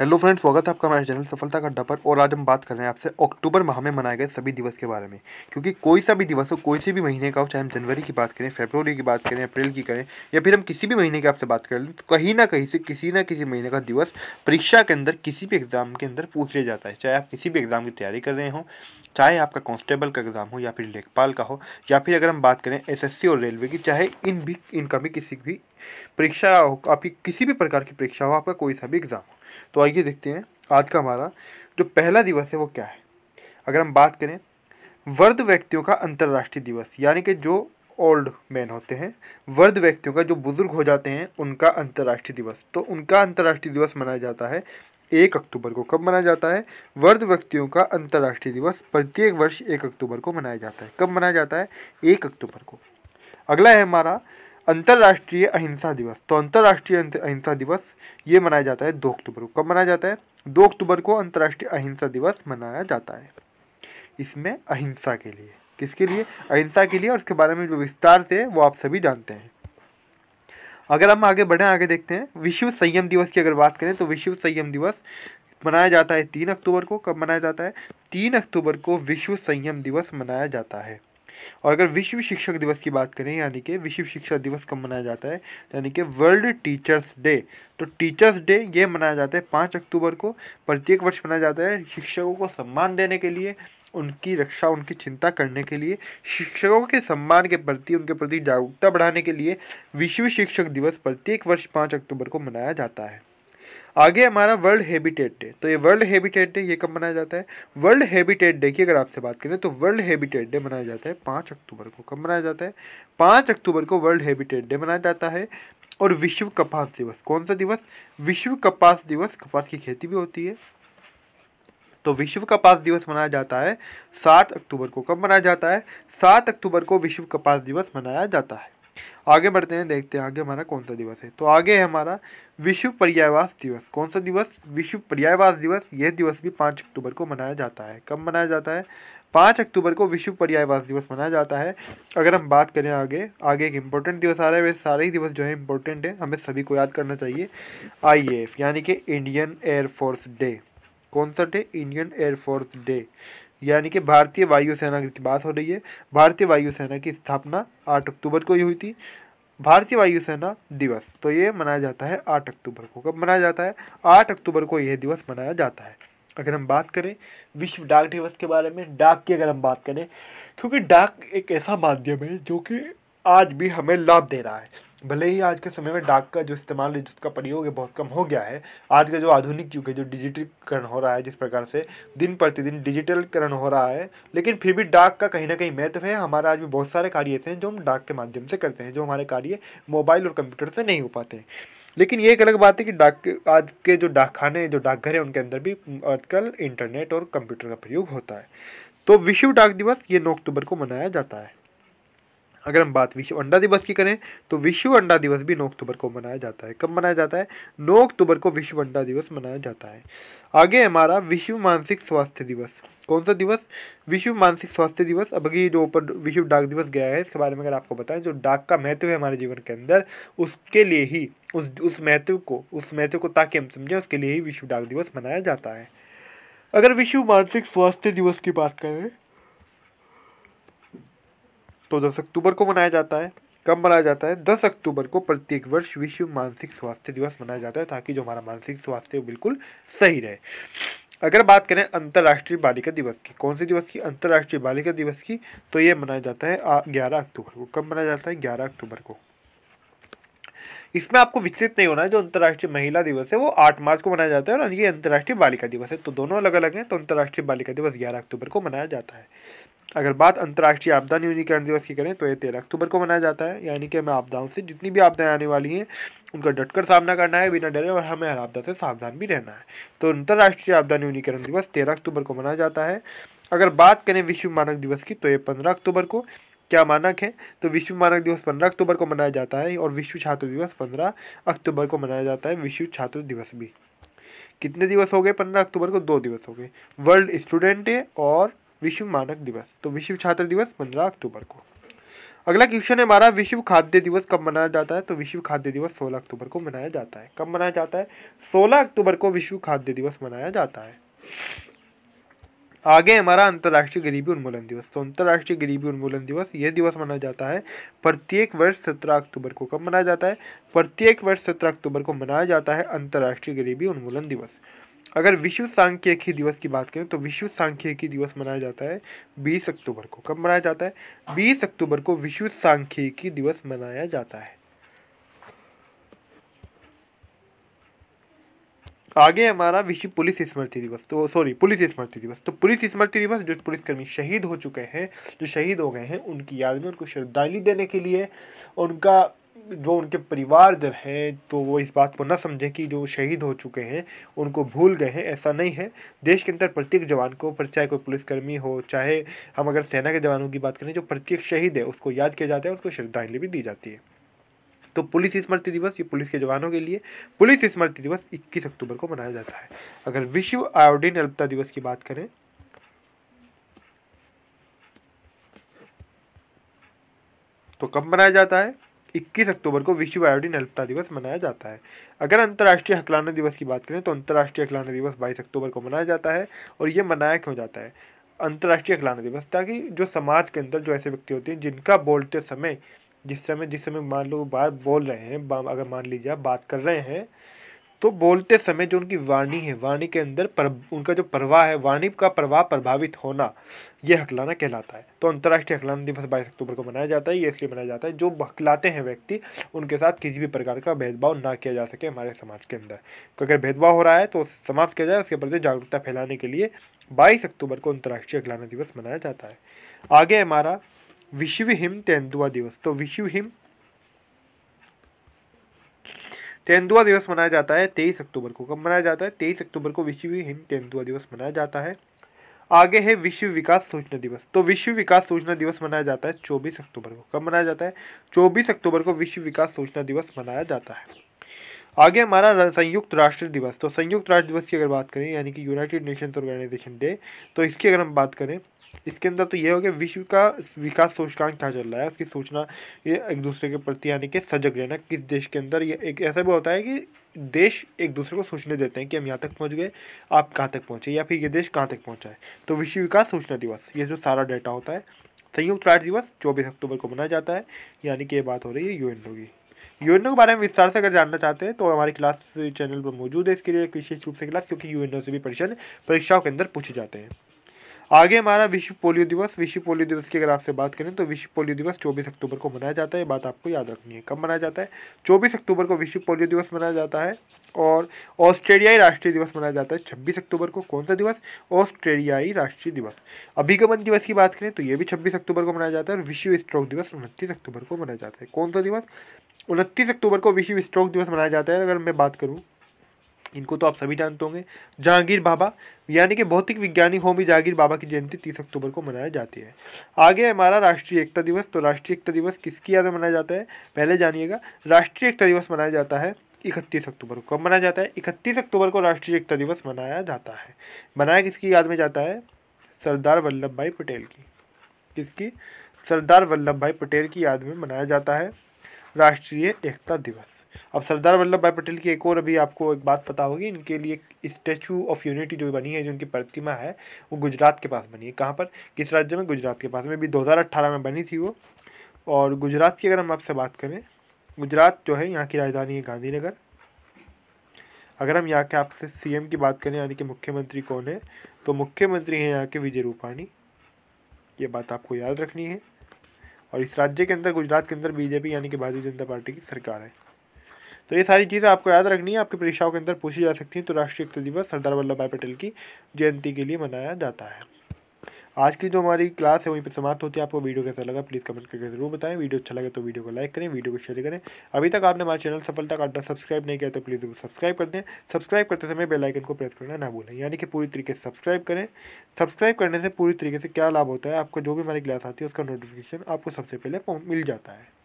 hello friends स्वागत है आपका हमारे चैनल सफलता का डपर और आज हम बात कर रहे हैं आपसे अक्टूबर माह में मनाए गए सभी दिवस के बारे में क्योंकि कोई सा भी दिवस हो कोई से भी महीने का हो चाहे हम जनवरी की बात करें फरवरी की बात करें अप्रैल की करें या फिर हम किसी भी महीने की आपसे बात कर लें तो कहीं ना कहीं से किसी ना किसी महीने का दिवस परीक्षा के अंदर किसी भी एग्ज़ाम के अंदर पूछ लिया जाता है चाहे आप किसी भी एग्ज़ाम की तैयारी कर रहे हो चाहे आपका कॉन्स्टेबल का एग्ज़ाम हो या फिर लेखपाल का हो या फिर अगर हम बात करें एस और रेलवे की चाहे इन भी इनका भी किसी भी परीक्षा हो आपकी किसी भी प्रकार की परीक्षा हो आपका कोई सा भी एग्ज़ाम हो तो आइए देखते हैं आज का हमारा जो पहला दिवस है वो क्या है अगर हम बात करें वर्ध व्यक्तियों का अंतर्राष्ट्रीय दिवस यानी कि जो ओल्ड मैन होते हैं वर्ध व्यक्तियों का जो बुज़ुर्ग हो जाते हैं उनका अंतर्राष्ट्रीय दिवस तो उनका अंतर्राष्ट्रीय दिवस मनाया जाता है एक अक्टूबर को कब मनाया जाता है वर्ध व्यक्तियों का अंतर्राष्ट्रीय दिवस प्रत्येक वर्ष एक अक्टूबर को मनाया जाता है कब मनाया जाता है एक अक्टूबर को अगला है हमारा अंतर्राष्ट्रीय अहिंसा दिवस तो अंतर्राष्ट्रीय अहिंसा दिवस ये मनाया जाता है दो अक्टूबर को कब मनाया जाता है दो अक्टूबर को अंतर्राष्ट्रीय अहिंसा दिवस मनाया जाता है इसमें अहिंसा के लिए किसके लिए अहिंसा के लिए और इसके बारे में जो विस्तार से वो आप सभी जानते हैं अगर हम आगे बढ़ें आगे देखते हैं विश्व संयम दिवस की अगर बात करें तो विश्व संयम दिवस मनाया जाता है तीन अक्टूबर को कब मनाया जाता है तीन अक्टूबर को विश्व संयम दिवस मनाया जाता है और अगर विश्व शिक्षक दिवस की बात करें यानी कि विश्व शिक्षा दिवस कब मनाया जाता है यानी कि वर्ल्ड टीचर्स डे तो टीचर्स डे ये मनाया जाता है पाँच अक्टूबर को प्रत्येक वर्ष मनाया जाता है शिक्षकों को सम्मान देने के लिए उनकी रक्षा उनकी चिंता करने के लिए शिक्षकों के सम्मान के प्रति उनके प्रति जागरूकता बढ़ाने के लिए विश्व शिक्षक दिवस प्रत्येक वर्ष पाँच अक्टूबर को मनाया जाता है आगे हमारा वर्ल्ड हैबिटेट डे तो ये वर्ल्ड हैबिटेट डे ये कब मनाया जाता है वर्ल्ड हैबिटेट डे की अगर आपसे बात करें तो वर्ल्ड हैबिटेट डे मनाया जाता है पाँच अक्टूबर को कब मनाया जाता है पाँच अक्टूबर को वर्ल्ड हैबिटेट डे मनाया जाता है और विश्व कपास दिवस कौन सा दिवस विश्व कपास दिवस कपास की खेती भी होती है तो विश्व कपास दिवस मनाया जाता है सात अक्टूबर को कब मनाया जाता है सात अक्टूबर को विश्व कपास दिवस मनाया जाता है आगे बढ़ते हैं देखते हैं आगे हमारा कौन सा दिवस है तो आगे है हमारा विश्व पर्यायवास दिवस कौन सा दिवस विश्व पर्यायवास दिवस यह दिवस भी पाँच अक्टूबर को मनाया जाता है कब मनाया जाता है पाँच अक्टूबर को विश्व पर्यायवास दिवस मनाया जाता है अगर हम बात करें आगे आगे एक इम्पोर्टेंट दिवस आ रहा है वैसे सारे ही दिवस जो है इम्पोर्टेंट है हमें सभी को याद करना चाहिए आई यानी कि इंडियन एयरफोर्स डे कौन सा डे इंडियन एयरफोर्स डे यानी कि भारतीय वायुसेना की बात हो रही है भारतीय वायुसेना की स्थापना आठ अक्टूबर को ही हुई थी भारतीय वायुसेना दिवस तो ये मनाया जाता है आठ अक्टूबर को कब मनाया जाता है आठ अक्टूबर को यह दिवस मनाया जाता है अगर हम बात करें विश्व डाक दिवस के बारे में डाक की अगर हम बात करें क्योंकि डाक एक ऐसा माध्यम है जो कि आज भी हमें लाभ दे रहा है भले ही आज के समय में डाक का जो इस्तेमाल है जिसका प्रयोग है बहुत कम हो गया है आज का जो आधुनिक युग है जो डिजिटलकरण हो रहा है जिस प्रकार से दिन प्रतिदिन डिजिटलकरण हो रहा है लेकिन फिर भी डाक का कहीं ना कहीं महत्व है हमारे आज भी बहुत सारे कार्य ऐसे हैं जो हम डाक के माध्यम से करते हैं जो हमारे कार्य मोबाइल और कंप्यूटर से नहीं हो पाते हैं लेकिन ये एक अलग बात है कि डाक आज के जो डाकखाने जो डाकघर हैं उनके अंदर भी आजकल इंटरनेट और कंप्यूटर का प्रयोग होता है तो विश्व डाक दिवस ये नौ अक्टूबर को मनाया जाता है अगर हम बात विश्व अंडा दिवस की करें तो विश्व अंडा दिवस भी नौ अक्टूबर को मनाया जाता है कब मनाया जाता है नौ अक्टूबर को विश्व अंडा दिवस मनाया जाता है आगे हमारा विश्व मानसिक स्वास्थ्य दिवस कौन सा दिवस विश्व मानसिक स्वास्थ्य दिवस अब ये जो ऊपर विश्व डाक दिवस गया है इसके बारे में अगर आपको बताएं जो डाक का महत्व है हमारे जीवन के अंदर उसके लिए ही उस उस महत्व को उस महत्व को ताकि हम समझें उसके लिए ही विश्व डाक दिवस मनाया जाता है अगर विश्व मानसिक स्वास्थ्य दिवस की बात करें तो दस अक्टूबर को मनाया जाता है कब मनाया जाता है दस अक्टूबर को प्रत्येक वर्ष विश्व मानसिक स्वास्थ्य दिवस मनाया जाता है ताकि जो हमारा मानसिक स्वास्थ्य है वो बिल्कुल सही रहे अगर बात करें अंतर्राष्ट्रीय बालिका दिवस की कौन से दिवस की अंतर्राष्ट्रीय बालिका दिवस की तो ये मनाया जाता है ग्यारह अक्टूबर को कब मनाया जाता है ग्यारह अक्टूबर को इसमें आपको विचलित नहीं होना है जो अंतर्राष्ट्रीय महिला दिवस है वो आठ मार्च को मनाया जाता है और ये अंतर्राष्ट्रीय बालिका दिवस है तो दोनों अलग अलग हैं तो अंतर्राष्ट्रीय बालिका दिवस ग्यारह अक्टूबर को मनाया जाता है अगर बात अंतर्राष्ट्रीय आपदा न्यूनीकरण दिवस की करें तो ये तेरह अक्टूबर को मनाया जाता है यानी कि हमें आपदाओं से जितनी भी आपदाएं आने वाली हैं उनका डटकर सामना करना है बिना डरे और हमें हर आपदा से सावधान भी रहना है तो अंतर्राष्ट्रीय आपदा न्यूनीकरण दिवस तेरह अक्टूबर को मनाया जाता है अगर बात करें विश्व मानक दिवस की तो ये पंद्रह अक्टूबर को क्या मानक है तो विश्व मानक दिवस पंद्रह अक्टूबर को मनाया जाता है और विश्व छात्र दिवस पंद्रह अक्टूबर को मनाया जाता है विश्व छात्र दिवस भी कितने दिवस हो गए पंद्रह अक्टूबर को दो दिवस हो गए वर्ल्ड स्टूडेंट डे और विश्व मानक दिवस तो विश्व छात्र दिवस पंद्रह अक्टूबर को अगला क्वेश्चन है हमारा विश्व खाद्य दिवस कब मनाया जाता है तो विश्व खाद्य दिवस 16 अक्टूबर को मनाया जाता है कब मनाया जाता है 16 अक्टूबर को विश्व खाद्य दिवस मनाया जाता है आगे हमारा अंतर्राष्ट्रीय गरीबी उन्मूलन दिवस तो अंतर्राष्ट्रीय गरीबी उन्मूलन दिवस यह दिवस मनाया जाता है प्रत्येक वर्ष सत्रह अक्टूबर को कब मनाया जाता है प्रत्येक वर्ष सत्रह अक्टूबर को मनाया जाता है अंतर्राष्ट्रीय गरीबी उन्मूलन दिवस अगर विश्व सांख्यिकी दिवस की बात करें तो विश्व सांख्यिकी दिवस मनाया जाता है बीस अक्टूबर को कब मनाया जाता है बीस अक्टूबर को विश्व सांख्यिकी दिवस मनाया जाता है आगे हमारा विश्व पुलिस स्मृति दिवस तो सॉरी पुलिस स्मृति दिवस तो पुलिस स्मृति दिवस जो पुलिसकर्मी शहीद हो चुके हैं जो शहीद हो गए हैं उनकी याद में उनको श्रद्धांजलि देने के लिए उनका जो उनके परिवारजन हैं तो वो इस बात को ना समझें कि जो शहीद हो चुके हैं उनको भूल गए हैं ऐसा नहीं है देश के अंदर प्रत्येक जवान को पर चाहे कोई पुलिसकर्मी हो चाहे हम अगर सेना के जवानों की बात करें जो प्रत्येक शहीद है उसको याद किया जाता है उसको श्रद्धांजलि भी दी जाती है तो पुलिस स्मृति दिवस ये पुलिस के जवानों के लिए पुलिस स्मृति दिवस इक्कीस अक्टूबर को मनाया जाता है अगर विश्व आयोडीन अल्पता दिवस की बात करें तो कब मनाया जाता है इक्कीस अक्टूबर को विश्व आयोडीन हेल्पता दिवस मनाया जाता है अगर अंतर्राष्ट्रीय हकलाना दिवस की बात करें तो अंतर्राष्ट्रीय हकलाना दिवस बाईस अक्टूबर को मनाया जाता है और ये मनाया क्यों जाता है अंतर्राष्ट्रीय हकलाना दिवस ताकि जो समाज के अंदर जो ऐसे व्यक्ति होते हैं जिनका बोलते समय जिस समय जिस समय मान लो बात बोल रहे हैं अगर मान लीजिए आप बात कर रहे हैं तो बोलते समय जो उनकी वाणी है वाणी के अंदर पर उनका जो प्रवाह है वाणी का प्रवाह प्रभावित होना यह हकलाना कहलाता है तो अंतर्राष्ट्रीय हकलाना दिवस बाईस अक्टूबर को मनाया जाता है ये इसलिए मनाया जाता है जो हकलाते हैं व्यक्ति उनके साथ किसी भी प्रकार का भेदभाव ना किया जा सके हमारे समाज के अंदर तो अगर भेदभाव हो रहा है तो समाप्त किया जाए उसके प्रति जागरूकता फैलाने के लिए बाईस अक्टूबर को अंतर्राष्ट्रीय हकलाना दिवस मनाया जाता है आगे हमारा विश्व हिम तेंदुआ दिवस तो विश्व हिम तेंदुआ दिवस मनाया जाता है तेईस अक्टूबर को कब मनाया जाता है तेईस अक्टूबर को विश्व हिंद तेंदुआ दिवस मनाया जाता है आगे है विश्व विकास सूचना दिवस तो विश्व विकास सूचना दिवस मनाया जाता है चौबीस अक्टूबर को कब मनाया जाता है चौबीस अक्टूबर को विश्व विकास सूचना दिवस मनाया जाता है आगे हमारा संयुक्त राष्ट्र दिवस तो संयुक्त राष्ट्र दिवस की अगर बात करें यानी कि यूनाइटेड नेशंस ऑर्गेनाइजेशन डे तो इसकी अगर हम बात करें इसके अंदर तो ये हो गया विश्व का विकास सूचकांक क्या चल रहा है उसकी सूचना ये एक दूसरे के प्रति यानी कि सजग रहना किस देश के अंदर ये एक ऐसा भी होता है कि देश एक दूसरे को सूचने देते हैं कि हम यहाँ तक पहुँच गए आप कहाँ तक पहुँचे या फिर ये देश कहाँ तक पहुँचा है तो विश्व विकास सूचना दिवस ये जो सारा डाटा होता है संयुक्त राष्ट्र दिवस चौबीस अक्टूबर को मनाया जाता है यानी कि ये बात हो रही है यूएनओ की यूएनओ के बारे में विस्तार से अगर जानना चाहते हैं तो हमारी क्लास चैनल पर मौजूद है इसके लिए विशेष रूप से क्लास क्योंकि यूएनओ से भी परीक्षण परीक्षाओं के अंदर पूछे जाते हैं आगे हमारा विश्व पोलियो दिवस विश्व पोलियो दिवस की अगर आपसे बात करें तो विश्व पोलियो दिवस 24 अक्टूबर को मनाया जाता है बात आपको याद रखनी है कब मनाया जाता है 24 अक्टूबर को विश्व पोलियो दिवस मनाया जाता है और ऑस्ट्रेलियाई राष्ट्रीय दिवस मनाया जाता है छब्बीस अक्टूबर को कौन सा दिवस ऑस्ट्रेलियाई राष्ट्रीय दिवस अभिगमन दिवस की बात करें तो ये भी छब्बीस अक्टूबर को मनाया जाता है और विश्व स्ट्रोक दिवस उनतीस अक्टूबर को मनाया जाता है कौन सा दिवस उनतीस अक्टूबर को विश्व स्ट्रोक दिवस मनाया जाता है अगर मैं बात करूँ इनको तो आप सभी जानते होंगे जहांगीर बाबा यानी कि भौतिक विज्ञानी होमी जहांगीर बाबा की जयंती तीस अक्टूबर को मनाया जाती है आगे हमारा राष्ट्रीय एकता दिवस तो राष्ट्रीय एकता दिवस किसकी याद में मनाया जाता है पहले जानिएगा राष्ट्रीय एकता दिवस मनाया जाता है इकतीस अक्टूबर को कब मनाया जाता है इकतीस अक्टूबर को राष्ट्रीय एकता दिवस मनाया जाता है मनाया किसकी याद में जाता है सरदार वल्लभ भाई पटेल की किसकी सरदार वल्लभ भाई पटेल की याद में मनाया जाता है राष्ट्रीय एकता दिवस अब सरदार वल्लभ भाई पटेल की एक और अभी आपको एक बात पता होगी इनके लिए स्टैचू ऑफ यूनिटी जो बनी है जो इनकी प्रतिमा है वो गुजरात के पास बनी है कहाँ पर किस राज्य में गुजरात के पास में अभी दो में बनी थी वो और गुजरात की अगर हम आपसे बात करें गुजरात जो है यहाँ की राजधानी है गांधीनगर अगर हम यहाँ के आपसे सीएम की बात करें यानी कि मुख्यमंत्री कौन है तो मुख्यमंत्री हैं यहाँ के विजय रूपाणी ये बात आपको याद रखनी है और इस राज्य के अंदर गुजरात के अंदर बीजेपी यानी कि भारतीय जनता पार्टी की सरकार है तो ये सारी चीज़ें आपको याद रखनी है आपकी परीक्षाओं के अंदर पूछी जा सकती हैं तो राष्ट्रीय एकता दिवस सरदार वल्लभ भाई पटेल की जयंती के लिए मनाया जाता है आज की जो हमारी क्लास है वहीं पर समाप्त होती है आपको वीडियो कैसा लगा प्लीज़ कमेंट करके जरूर बताएं वीडियो अच्छा लगे तो वीडियो को लाइक करें वीडियो को शेयर करें अभी तक आपने हमारे चैनल सफलता का अड्डा सब्सक्राइब नहीं किया तो प्लीज़ सब्सक्राइब कर दें सब्सक्राइब करते समय बेल आइकन को प्रेस करना ना भूलें यानी कि पूरी तरीके से सब्सक्राइब करें सब्सक्राइब करने से पूरी तरीके से क्या लाभ होता है आपको जो भी हमारी क्लास आती है उसका नोटिफिकेशन आपको सबसे पहले मिल जाता है